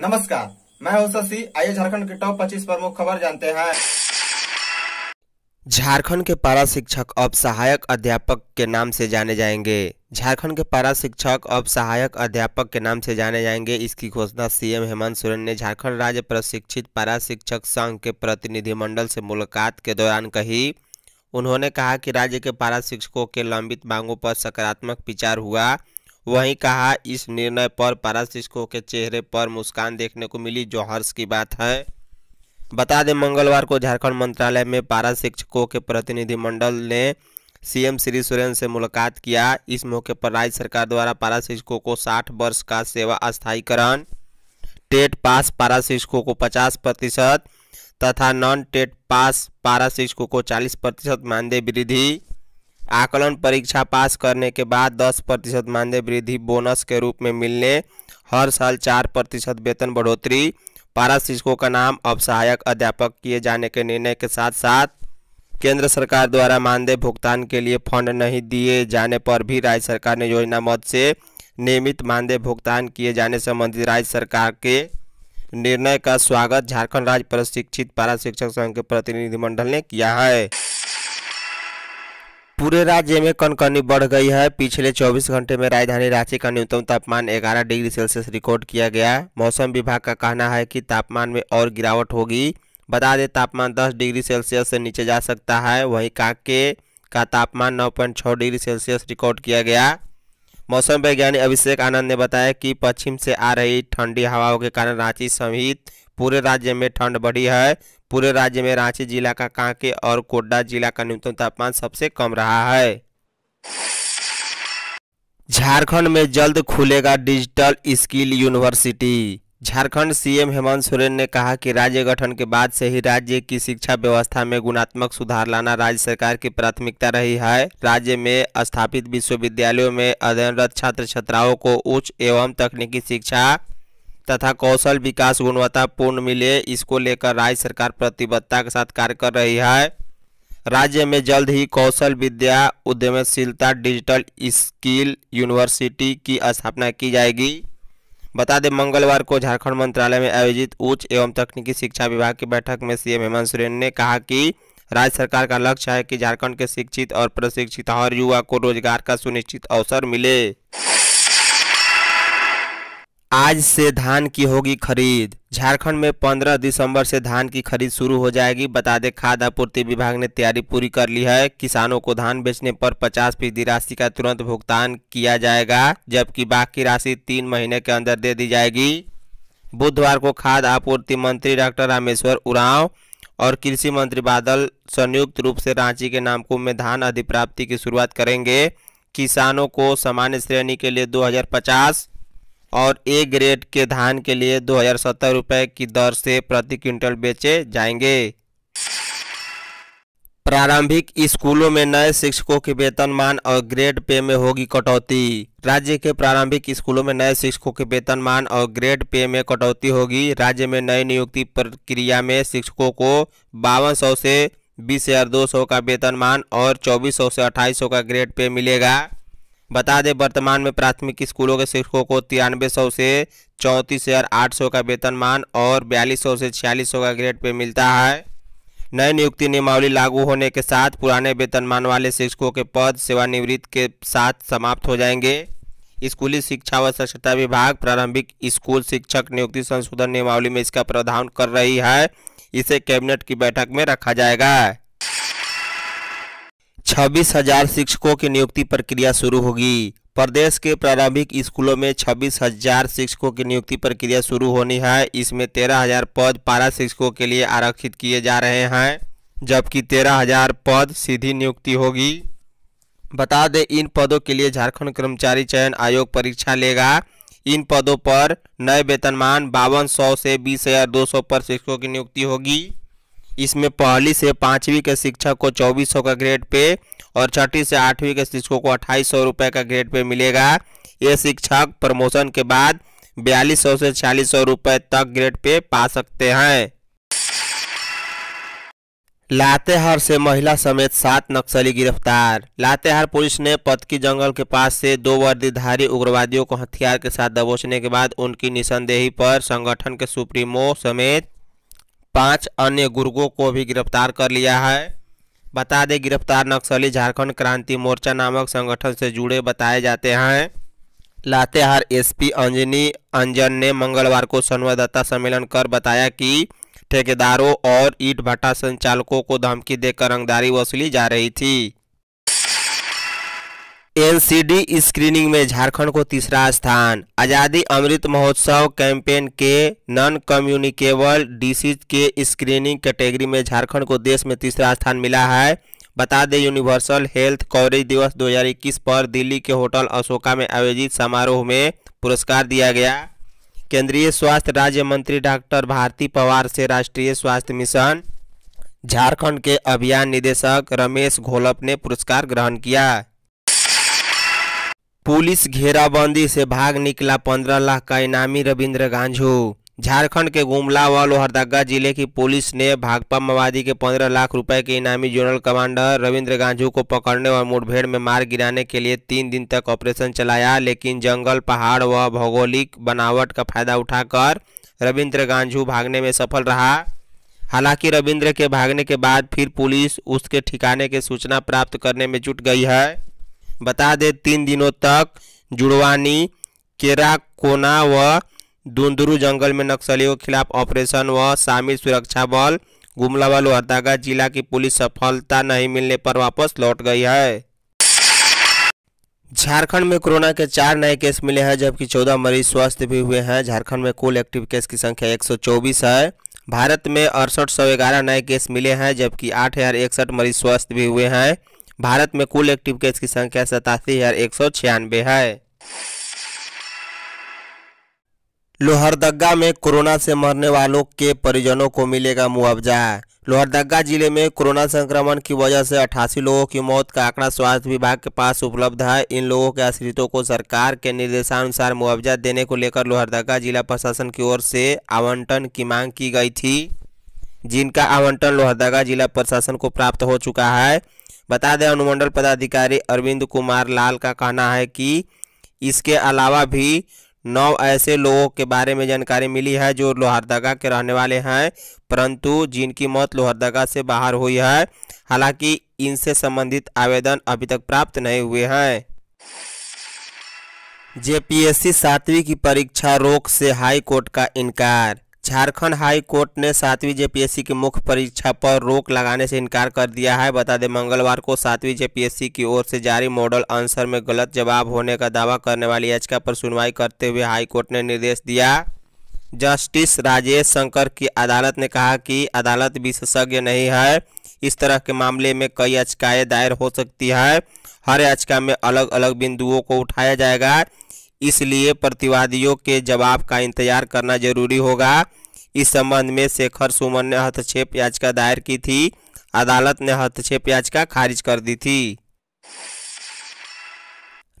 नमस्कार मैं हूं शशि आइए झारखंड के टॉप 25 प्रमुख खबर जानते हैं झारखंड के पारा शिक्षक अब सहायक अध्यापक के नाम से जाने जाएंगे झारखंड के पारा शिक्षक अब सहायक अध्यापक के नाम से जाने जाएंगे इसकी घोषणा सीएम हेमंत सोरेन ने झारखंड राज्य प्रशिक्षित पारा शिक्षक संघ के प्रतिनिधिमंडल से मुलाकात के दौरान कही उन्होंने कहा कि राज्य के पारा शिक्षकों के लंबित मांगों पर सकारात्मक विचार हुआ वहीं कहा इस निर्णय पर पारासिस्को के चेहरे पर मुस्कान देखने को मिली जो हर्ष की बात है बता दें मंगलवार को झारखंड मंत्रालय में पारा शिक्षकों के प्रतिनिधिमंडल ने सीएम श्री सोरेन से मुलाकात किया इस मौके पर राज्य सरकार द्वारा पारा शिक्षकों को 60 वर्ष का सेवा स्थायीकरण टेट पास पारा शिक्षकों को 50 प्रतिशत तथा नॉन टेट पास पारा शिक्षकों को 40 प्रतिशत मानदेय वृद्धि आकलन परीक्षा पास करने के बाद दस प्रतिशत मानदेय वृद्धि बोनस के रूप में मिलने हर साल चार प्रतिशत वेतन बढ़ोतरी पारा शिक्षकों का नाम अब सहायक अध्यापक किए जाने के निर्णय के साथ साथ केंद्र सरकार द्वारा मानदेय भुगतान के लिए फंड नहीं दिए जाने पर भी राज्य सरकार ने योजना मद से नियमित मानदेय भुगतान किए जाने संबंधी राज्य सरकार के निर्णय का स्वागत झारखंड राज्य प्रशिक्षित पारा शिक्षक संघ के प्रतिनिधिमंडल ने किया है पूरे राज्य में कनकनी बढ़ गई है पिछले 24 घंटे में राजधानी रांची का न्यूनतम तापमान 11 डिग्री सेल्सियस रिकॉर्ड किया गया मौसम विभाग का कहना है कि तापमान में और गिरावट होगी बता दें तापमान 10 डिग्री सेल्सियस से नीचे जा सकता है वहीं काके का तापमान 9.6 डिग्री सेल्सियस रिकॉर्ड किया गया मौसम वैज्ञानिक अभिषेक आनंद ने बताया कि पश्चिम से आ रही ठंडी हवाओं के कारण रांची समेत पूरे राज्य में ठंड बढ़ी है पूरे राज्य में रांची जिला का कांके और कोड्डा जिला का न्यूनतम तापमान सबसे कम रहा है झारखंड में जल्द खुलेगा digital skill university Jharkhand CM Hemant Soren ने कहा कि राज्य गठन के बाद से ही राज्य की शिक्षा व्यवस्था में गुणात्मक सुधार लाना राज्य सरकार की प्राथमिकता रही है राज्य में स्थापित विश्वविद्यालयों में अध्ययनरत छात्र छात्राओं को उच्च एवं तकनीकी शिक्षा तथा कौशल विकास गुणवत्तापूर्ण मिले इसको लेकर राज्य सरकार प्रतिबद्धता के साथ कार्य कर रही है राज्य में जल्द ही कौशल विद्या उद्यमशीलता डिजिटल स्किल यूनिवर्सिटी की स्थापना की जाएगी बता दें मंगलवार को झारखंड मंत्रालय में आयोजित उच्च एवं तकनीकी शिक्षा विभाग की बैठक में सीएम हेमंत सोरेन ने कहा कि राज्य सरकार का लक्ष्य है कि झारखंड के शिक्षित और प्रशिक्षित हर युवा को रोजगार का सुनिश्चित अवसर मिले आज से धान की होगी खरीद झारखंड में 15 दिसंबर से धान की खरीद शुरू हो जाएगी बता दें खाद्य आपूर्ति विभाग ने तैयारी पूरी कर ली है किसानों को धान बेचने पर 50 फीसदी राशि का तुरंत भुगतान किया जाएगा जबकि बाकी राशि तीन महीने के अंदर दे दी जाएगी बुधवार को खाद आपूर्ति मंत्री डॉक्टर रामेश्वर उरांव और कृषि मंत्री बादल संयुक्त रूप से रांची के नामकुम में धान अधिप्राप्ति की शुरुआत करेंगे किसानों को सामान्य श्रेणी के लिए दो और ए ग्रेड के धान के लिए दो हजार सत्तर की दर से प्रति क्विंटल बेचे जाएंगे प्रारंभिक स्कूलों में नए शिक्षकों के वेतनमान और ग्रेड पे में होगी कटौती राज्य के प्रारंभिक स्कूलों में नए शिक्षकों के वेतनमान और ग्रेड पे में कटौती होगी राज्य में नई नियुक्ति प्रक्रिया में शिक्षकों को बावन सौ से बीस हजार दो सौ का वेतनमान और चौबीस सौ से अट्ठाईस सौ का ग्रेड पे मिलेगा बता दें वर्तमान में प्राथमिक स्कूलों के शिक्षकों को तिरानवे सौ से चौंतीस हज़ार आठ सौ का वेतनमान और बयालीस सौ से छियालीस सौ का ग्रेड पे मिलता है नई नियुक्ति नियमावली लागू होने के साथ पुराने वेतनमान वाले शिक्षकों के पद सेवानिवृत्त के साथ समाप्त हो जाएंगे स्कूली शिक्षा व स्वच्छता विभाग प्रारंभिक स्कूल शिक्षक नियुक्ति संशोधन नियमावली में इसका प्रावधान कर रही है इसे कैबिनेट की बैठक में रखा जाएगा छब्बीस हजार शिक्षकों की नियुक्ति प्रक्रिया शुरू होगी प्रदेश के प्रारंभिक स्कूलों में छब्बीस हजार शिक्षकों की नियुक्ति प्रक्रिया शुरू होनी है इसमें तेरह हजार पद पारा शिक्षकों के लिए आरक्षित किए जा रहे हैं जबकि तेरह हजार पद सीधी नियुक्ति होगी बता दें इन पदों के लिए झारखंड कर्मचारी चयन आयोग परीक्षा लेगा इन पदों पर नए वेतनमान बावन सौ से बीस हजार दो सौ पर शिक्षकों की नियुक्ति होगी इसमें पहली से पाँचवीं के शिक्षक को चौबीस सौ का ग्रेड पे और छठी से आठवीं के शिक्षकों को अट्ठाईस सौ का ग्रेड पे मिलेगा ये शिक्षक प्रमोशन के बाद बयालीस सौ से छियालीस सौ रुपये तक ग्रेड पे पा सकते हैं लातेहार से महिला समेत सात नक्सली गिरफ्तार लातेहार पुलिस ने पतकी जंगल के पास से दो वर्दीधारी उग्रवादियों को हथियार के साथ दबोचने के बाद उनकी निशानदेही पर संगठन के सुप्रीमो समेत पांच अन्य गुर्गों को भी गिरफ्तार कर लिया है बता दें गिरफ्तार नक्सली झारखंड क्रांति मोर्चा नामक संगठन से जुड़े बताए जाते हैं लातेहार एसपी अंजनी अंजन ने मंगलवार को संवाददाता सम्मेलन कर बताया कि ठेकेदारों और ईट भट्टा संचालकों को धमकी देकर रंगदारी वसूली जा रही थी एनसीडी स्क्रीनिंग में झारखंड को तीसरा स्थान आज़ादी अमृत महोत्सव कैंपेन के नॉन कम्युनिकेबल डिसीज के स्क्रीनिंग कैटेगरी में झारखंड को देश में तीसरा स्थान मिला है बता दें यूनिवर्सल हेल्थ कवरेज दिवस 2021 पर दिल्ली के होटल अशोका में आयोजित समारोह में पुरस्कार दिया गया केंद्रीय स्वास्थ्य राज्य मंत्री डॉक्टर भारती पवार से राष्ट्रीय स्वास्थ्य मिशन झारखंड के अभियान निदेशक रमेश घोलप ने पुरस्कार ग्रहण किया पुलिस घेराबंदी से भाग निकला पंद्रह लाख का इनामी रविंद्र गांझू झारखंड के गुमला व लोहरदगा जिले की पुलिस ने भाकपा माओवादी के पंद्रह लाख रुपए के इनामी जोनल कमांडर रविंद्र गांझू को पकड़ने और मुठभेड़ में मार गिराने के लिए तीन दिन तक ऑपरेशन चलाया लेकिन जंगल पहाड़ व भौगोलिक बनावट का फायदा उठाकर रविंद्र गांझू भागने में सफल रहा हालांकि रविंद्र के भागने के बाद फिर पुलिस उसके ठिकाने की सूचना प्राप्त करने में जुट गई है बता दे तीन दिनों तक जुड़वानी केराकोना व दुंदरू जंगल में नक्सलियों के खिलाफ ऑपरेशन व शामिल सुरक्षा बल गुमला व लोहरदागा जिला की पुलिस सफलता नहीं मिलने पर वापस लौट गई है झारखंड में कोरोना के चार नए केस मिले हैं जबकि चौदह मरीज स्वस्थ भी हुए हैं झारखंड में कुल एक्टिव केस की संख्या 124 है भारत में अड़सठ नए केस मिले हैं जबकि आठ मरीज स्वस्थ भी हुए हैं भारत में कुल एक्टिव केस की संख्या सतासी हजार एक सौ छियानवे है लोहरदगा में कोरोना से मरने वालों के परिजनों को मिलेगा मुआवजा लोहरदगा जिले में कोरोना संक्रमण की वजह से अठासी लोगों की मौत का आंकड़ा स्वास्थ्य विभाग के पास उपलब्ध है इन लोगों के आश्रितों को सरकार के निर्देशानुसार मुआवजा देने को लेकर लोहरदगा जिला प्रशासन की ओर से आवंटन की मांग की गई थी जिनका आवंटन लोहरदगा जिला प्रशासन को प्राप्त हो चुका है बता दें अनुमंडल पदाधिकारी अरविंद कुमार लाल का कहना है कि इसके अलावा भी नौ ऐसे लोगों के बारे में जानकारी मिली है जो लोहरदगा के रहने वाले हैं परंतु जिनकी मौत लोहरदगा से बाहर हुई है हालांकि इनसे संबंधित आवेदन अभी तक प्राप्त नहीं हुए हैं जेपीएससी सातवीं की परीक्षा रोक से हाई कोर्ट का इनकार झारखंड हाई कोर्ट ने सातवीं जेपीएससी की मुख्य परीक्षा पर रोक लगाने से इनकार कर दिया है बता दें मंगलवार को सातवीं जेपीएससी की ओर से जारी मॉडल आंसर में गलत जवाब होने का दावा करने वाली याचिका पर सुनवाई करते हुए हाई कोर्ट ने निर्देश दिया जस्टिस राजेश शंकर की अदालत ने कहा कि अदालत विशेषज्ञ नहीं है इस तरह के मामले में कई याचिकाएँ दायर हो सकती है हर याचिका में अलग अलग बिंदुओं को उठाया जाएगा इसलिए प्रतिवादियों के जवाब का इंतजार करना जरूरी होगा इस संबंध में शेखर सुमन ने हस्तक्षेप याचिका दायर की थी अदालत ने हस्तक्षेप याचिका खारिज कर दी थी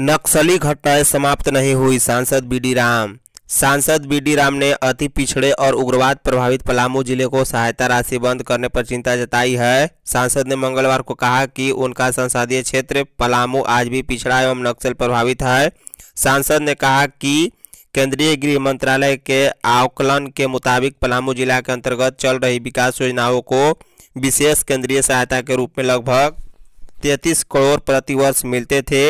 नक्सली घटनाएं समाप्त नहीं हुई सांसद बी डी राम सांसद बी डी राम ने अति पिछड़े और उग्रवाद प्रभावित पलामू जिले को सहायता राशि बंद करने पर चिंता जताई है सांसद ने मंगलवार को कहा कि उनका संसदीय क्षेत्र पलामू आज भी पिछड़ा एवं नक्सल प्रभावित है सांसद ने कहा कि केंद्रीय गृह मंत्रालय के आकलन के मुताबिक पलामू जिला के अंतर्गत चल रही विकास योजनाओं को विशेष केंद्रीय सहायता के रूप में लगभग तैंतीस करोड़ प्रतिवर्ष मिलते थे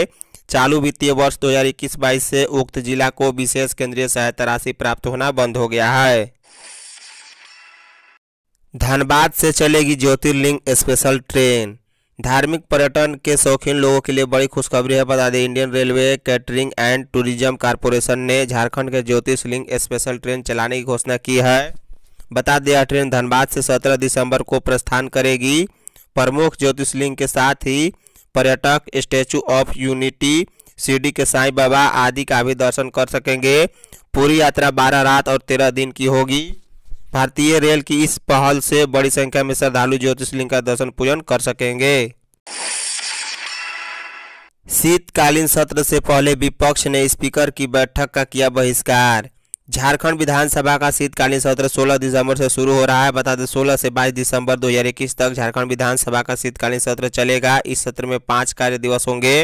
चालू वित्तीय वर्ष 2021 बाईस से उक्त जिला को विशेष केंद्रीय सहायता राशि प्राप्त होना बंद हो गया है धनबाद से चलेगी ज्योतिर्लिंग स्पेशल ट्रेन धार्मिक पर्यटन के शौकीन लोगों के लिए बड़ी खुशखबरी है बता दें Indian railway catering and tourism corporation ने झारखंड के ज्योतिषलिंग स्पेशल ट्रेन चलाने की घोषणा की है बता दिया ट्रेन धनबाद से 17 दिसंबर को प्रस्थान करेगी प्रमुख ज्योतिषलिंग के साथ ही पर्यटक स्टैचू ऑफ यूनिटी सिडी के साई बाबा आदि का भी दर्शन कर सकेंगे पूरी यात्रा बारह रात और तेरह दिन की होगी भारतीय रेल की इस पहल से बड़ी संख्या में श्रद्धालु ज्योतिषलिंग का दर्शन पूजन कर सकेंगे शीतकालीन सत्र से पहले विपक्ष ने स्पीकर की बैठक का किया बहिष्कार झारखंड विधानसभा का शीतकालीन सत्र 16 दिसंबर से शुरू हो रहा है बता दें 16 से 22 दिसंबर 2021 तक झारखंड विधानसभा का शीतकालीन सत्र चलेगा इस सत्र में पांच कार्य दिवस होंगे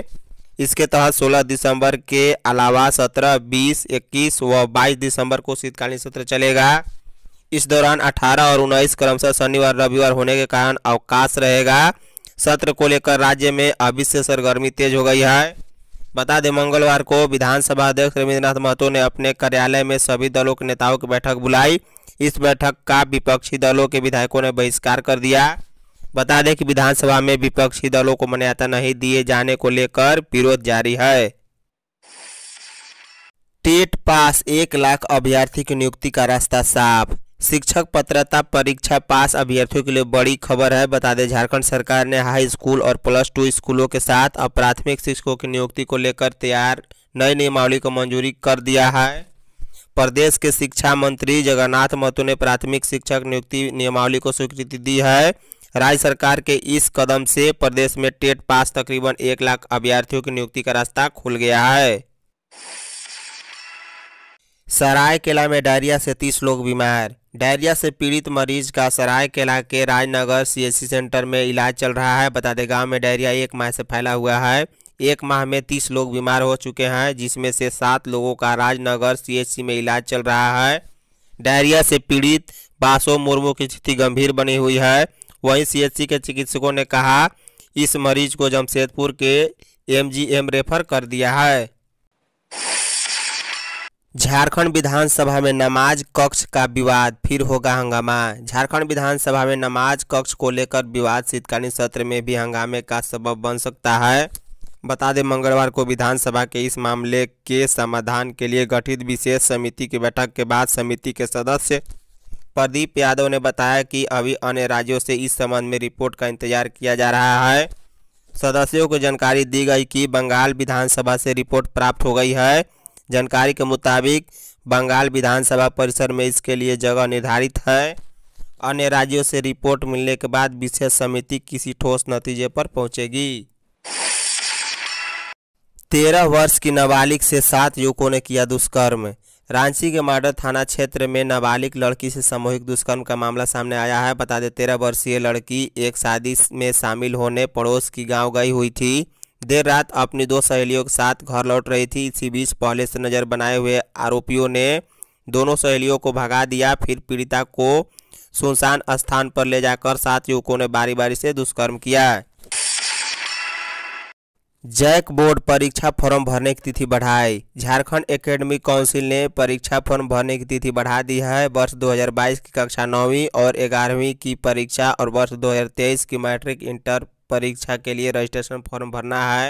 इसके तहत 16 दिसंबर के अलावा 17, 20, 21 व 22 दिसंबर को शीतकालीन सत्र चलेगा इस दौरान 18 और 19 क्रमशः शनिवार रविवार होने के कारण अवकाश रहेगा सत्र को लेकर राज्य में अभी से सरगर्मी तेज हो गई है बता दें मंगलवार को विधानसभा अध्यक्ष रविन्द्रनाथ महतो ने अपने कार्यालय में सभी दलों के नेताओं की बैठक बुलाई इस बैठक का विपक्षी दलों के विधायकों ने बहिष्कार कर दिया बता दें कि विधानसभा में विपक्षी दलों को मान्यता नहीं दिए जाने को लेकर विरोध जारी है टेट पास एक लाख अभ्यर्थी की नियुक्ति का रास्ता साफ शिक्षक पत्रता परीक्षा पास अभ्यर्थियों के लिए बड़ी खबर है बता दें झारखंड सरकार ने हाई स्कूल और प्लस टू स्कूलों के साथ अब प्राथमिक शिक्षकों की नियुक्ति को लेकर तैयार नई नियमावली को मंजूरी कर दिया है प्रदेश के शिक्षा मंत्री जगन्नाथ महतो ने प्राथमिक शिक्षक नियुक्ति नियमावली को स्वीकृति दी है राज्य सरकार के इस कदम से प्रदेश में टेट पास तकरीबन एक लाख अभ्यर्थियों की नियुक्ति का रास्ता खुल गया है सरायकेला में डायरिया से तीस लोग बीमार डायरिया से पीड़ित मरीज का सराय के राजनगर सीएससी सेंटर में इलाज चल रहा है बता दें गाँव में डायरिया एक माह से फैला हुआ है एक माह में तीस लोग बीमार हो चुके हैं जिसमें से सात लोगों का राजनगर सी में इलाज चल रहा है डायरिया से पीड़ित बासो मुर्मू की स्थिति गंभीर बनी हुई है वहीं सी के चिकित्सकों ने कहा इस मरीज को जमशेदपुर के एमजीएम रेफर कर दिया है झारखंड विधानसभा में नमाज कक्ष का विवाद फिर होगा हंगामा झारखंड विधानसभा में नमाज कक्ष को लेकर विवाद शीतकालीन सत्र में भी हंगामे का सबब बन सकता है बता दें मंगलवार को विधानसभा के इस मामले के समाधान के लिए गठित विशेष समिति की बैठक के बाद समिति के सदस्य प्रदीप यादव ने बताया कि अभी अन्य राज्यों से इस संबंध में रिपोर्ट का इंतजार किया जा रहा है सदस्यों को जानकारी दी गई कि बंगाल विधानसभा से रिपोर्ट प्राप्त हो गई है जानकारी के मुताबिक बंगाल विधानसभा परिसर में इसके लिए जगह निर्धारित है अन्य राज्यों से रिपोर्ट मिलने के बाद विशेष समिति किसी ठोस नतीजे पर पहुंचेगी तेरह वर्ष की नाबालिग से सात युवकों ने किया दुष्कर्म रांची के माडर थाना क्षेत्र में नाबालिग लड़की से सामूहिक दुष्कर्म का मामला सामने आया है बता दें तेरह वर्षीय लड़की एक शादी में शामिल होने पड़ोस की गांव गई हुई थी देर रात अपनी दो सहेलियों के साथ घर लौट रही थी इसी बीच पहले से नज़र बनाए हुए आरोपियों ने दोनों सहेलियों को भगा दिया फिर पीड़िता को सुनसान स्थान पर ले जाकर सात युवकों ने बारी बारी से दुष्कर्म किया जैक बोर्ड परीक्षा फॉर्म भरने की तिथि बढ़ाई झारखंड एकेडमिक काउंसिल ने परीक्षा फॉर्म भरने की तिथि बढ़ा दी है वर्ष 2022 की कक्षा नौवीं और ग्यारहवीं की परीक्षा और वर्ष 2023 की मैट्रिक इंटर परीक्षा के लिए रजिस्ट्रेशन फॉर्म भरना है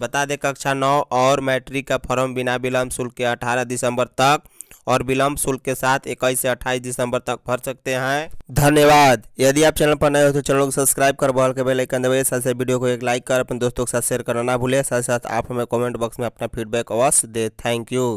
बता दें कक्षा नौ और मैट्रिक का फॉर्म बिना विलम्ब शुल्क के अठारह दिसंबर तक और विलम्ब शुल्क के साथ इक्कीस से अट्ठाईस दिसंबर तक भर सकते हैं धन्यवाद यदि आप चैनल पर नए हो तो चैनल को सब्सक्राइब कर बॉल के बेलाइकन दबाइए साथ साथ वीडियो को एक लाइक कर अपने दोस्तों के साथ शेयर करना ना भूलें साथ साथ आप हमें कमेंट बॉक्स में अपना फीडबैक अवश्य दें थैंक यू